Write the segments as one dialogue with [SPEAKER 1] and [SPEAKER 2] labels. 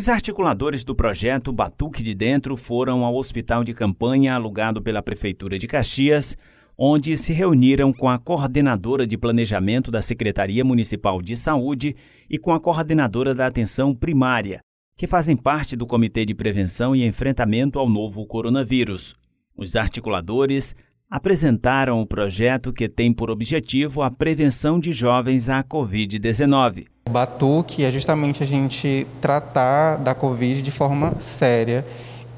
[SPEAKER 1] Os articuladores do projeto Batuque de Dentro foram ao hospital de campanha alugado pela Prefeitura de Caxias, onde se reuniram com a coordenadora de planejamento da Secretaria Municipal de Saúde e com a coordenadora da Atenção Primária, que fazem parte do Comitê de Prevenção e Enfrentamento ao Novo Coronavírus. Os articuladores apresentaram o projeto que tem por objetivo a prevenção de jovens à Covid-19.
[SPEAKER 2] Batuque é justamente a gente tratar da Covid de forma séria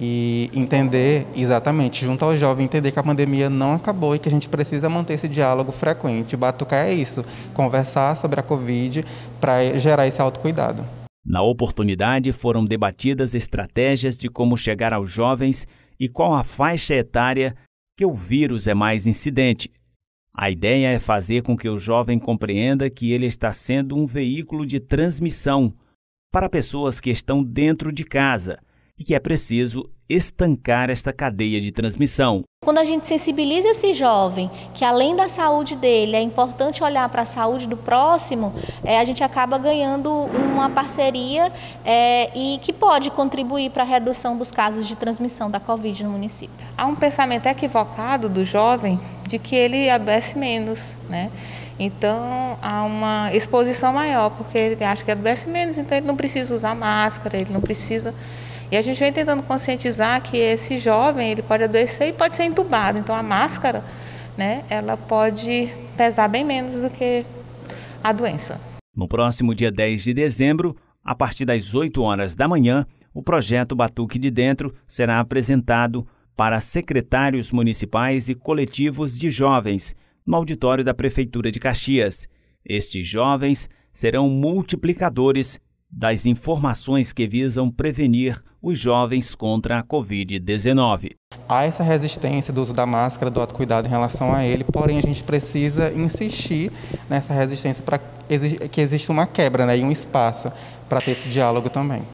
[SPEAKER 2] e entender, exatamente, junto ao jovem, entender que a pandemia não acabou e que a gente precisa manter esse diálogo frequente. Batucar é isso, conversar sobre a Covid para gerar esse autocuidado.
[SPEAKER 1] Na oportunidade, foram debatidas estratégias de como chegar aos jovens e qual a faixa etária que o vírus é mais incidente. A ideia é fazer com que o jovem compreenda que ele está sendo um veículo de transmissão para pessoas que estão dentro de casa e que é preciso estancar esta cadeia de transmissão.
[SPEAKER 3] Quando a gente sensibiliza esse jovem que além da saúde dele é importante olhar para a saúde do próximo, é, a gente acaba ganhando uma parceria é, e que pode contribuir para a redução dos casos de transmissão da Covid no município. Há um pensamento equivocado do jovem de que ele adoece menos, né? Então há uma exposição maior, porque ele acha que adoece menos, então ele não precisa usar máscara, ele não precisa. E a gente vem tentando conscientizar que esse jovem ele pode adoecer e pode ser entubado. Então a máscara, né, ela pode pesar bem menos do que a doença.
[SPEAKER 1] No próximo dia 10 de dezembro, a partir das 8 horas da manhã, o projeto Batuque de Dentro será apresentado para secretários municipais e coletivos de jovens no auditório da Prefeitura de Caxias. Estes jovens serão multiplicadores das informações que visam prevenir os jovens contra a Covid-19.
[SPEAKER 2] Há essa resistência do uso da máscara, do autocuidado em relação a ele, porém a gente precisa insistir nessa
[SPEAKER 1] resistência para que exista uma quebra né, e um espaço para ter esse diálogo também.